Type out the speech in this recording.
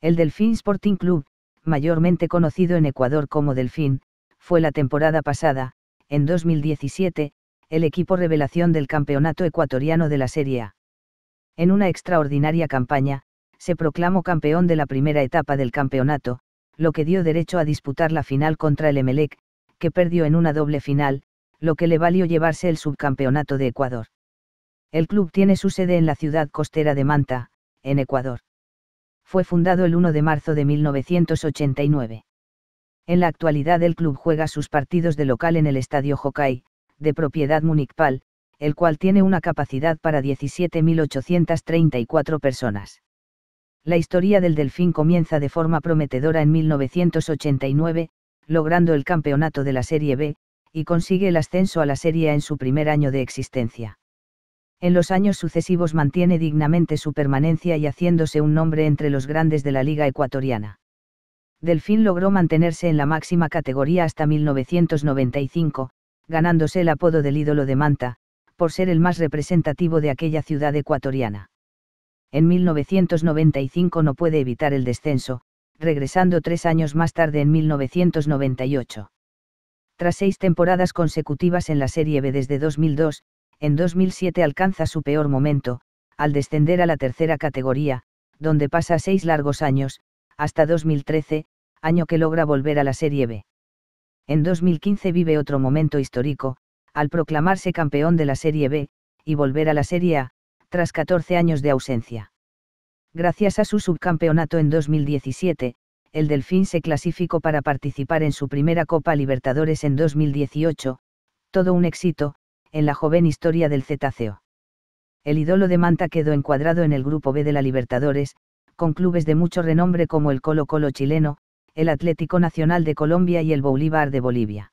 El Delfín Sporting Club, mayormente conocido en Ecuador como Delfín, fue la temporada pasada, en 2017, el equipo revelación del campeonato ecuatoriano de la Serie A en una extraordinaria campaña, se proclamó campeón de la primera etapa del campeonato, lo que dio derecho a disputar la final contra el Emelec, que perdió en una doble final, lo que le valió llevarse el subcampeonato de Ecuador. El club tiene su sede en la ciudad costera de Manta, en Ecuador. Fue fundado el 1 de marzo de 1989. En la actualidad el club juega sus partidos de local en el Estadio Jocay, de propiedad municipal, el cual tiene una capacidad para 17.834 personas. La historia del Delfín comienza de forma prometedora en 1989, logrando el campeonato de la Serie B, y consigue el ascenso a la Serie A en su primer año de existencia. En los años sucesivos mantiene dignamente su permanencia y haciéndose un nombre entre los grandes de la Liga Ecuatoriana. Delfín logró mantenerse en la máxima categoría hasta 1995, ganándose el apodo del ídolo de Manta, por ser el más representativo de aquella ciudad ecuatoriana. En 1995 no puede evitar el descenso, regresando tres años más tarde en 1998. Tras seis temporadas consecutivas en la Serie B desde 2002, en 2007 alcanza su peor momento, al descender a la tercera categoría, donde pasa seis largos años, hasta 2013, año que logra volver a la Serie B. En 2015 vive otro momento histórico, al proclamarse campeón de la Serie B, y volver a la Serie A, tras 14 años de ausencia. Gracias a su subcampeonato en 2017, el Delfín se clasificó para participar en su primera Copa Libertadores en 2018, todo un éxito, en la joven historia del Cetáceo. El ídolo de Manta quedó encuadrado en el Grupo B de la Libertadores, con clubes de mucho renombre como el Colo Colo chileno, el Atlético Nacional de Colombia y el Bolívar de Bolivia.